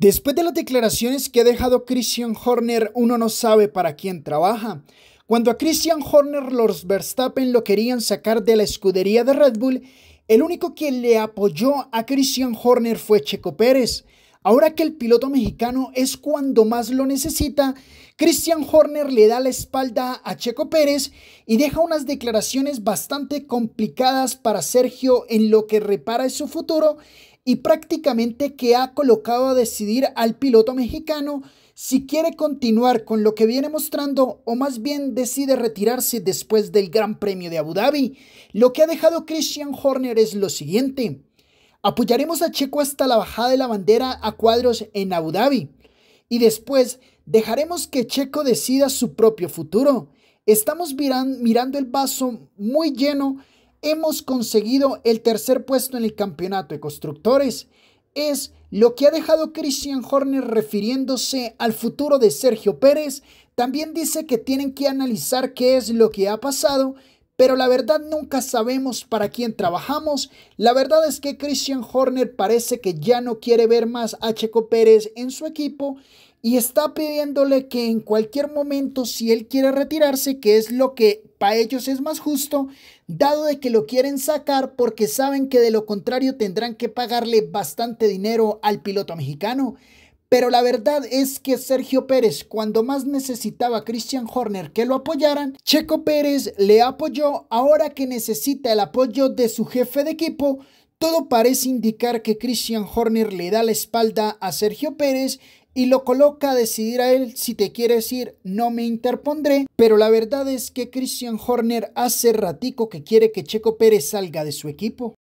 Después de las declaraciones que ha dejado Christian Horner, uno no sabe para quién trabaja. Cuando a Christian Horner los Verstappen lo querían sacar de la escudería de Red Bull, el único que le apoyó a Christian Horner fue Checo Pérez. Ahora que el piloto mexicano es cuando más lo necesita, Christian Horner le da la espalda a Checo Pérez y deja unas declaraciones bastante complicadas para Sergio en lo que repara su futuro y prácticamente que ha colocado a decidir al piloto mexicano si quiere continuar con lo que viene mostrando o más bien decide retirarse después del Gran Premio de Abu Dhabi. Lo que ha dejado Christian Horner es lo siguiente. Apoyaremos a Checo hasta la bajada de la bandera a cuadros en Abu Dhabi y después dejaremos que Checo decida su propio futuro. Estamos mirando el vaso muy lleno hemos conseguido el tercer puesto en el campeonato de constructores. Es lo que ha dejado Christian Horner refiriéndose al futuro de Sergio Pérez. También dice que tienen que analizar qué es lo que ha pasado pero la verdad nunca sabemos para quién trabajamos. La verdad es que Christian Horner parece que ya no quiere ver más a Checo Pérez en su equipo y está pidiéndole que en cualquier momento, si él quiere retirarse, que es lo que para ellos es más justo, dado de que lo quieren sacar porque saben que de lo contrario tendrán que pagarle bastante dinero al piloto mexicano. Pero la verdad es que Sergio Pérez, cuando más necesitaba a Christian Horner que lo apoyaran, Checo Pérez le apoyó. Ahora que necesita el apoyo de su jefe de equipo, todo parece indicar que Christian Horner le da la espalda a Sergio Pérez y lo coloca a decidir a él si te quiere decir no me interpondré, pero la verdad es que Christian Horner hace ratico que quiere que Checo Pérez salga de su equipo.